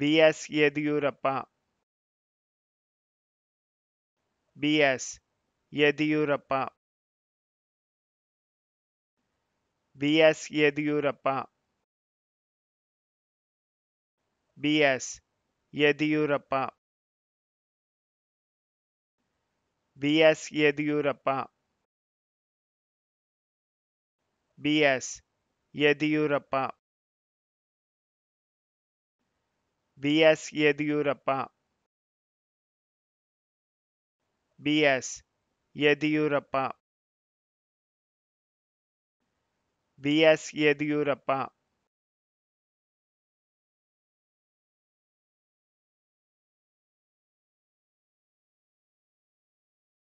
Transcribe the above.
BS Yediyurappa BS Yediyurappa BS Yediyurappa BS Yediyurappa BS Yediyurappa BS Yediyurappa BS Yediyurappa BS Yediyurappa BS Yediyurappa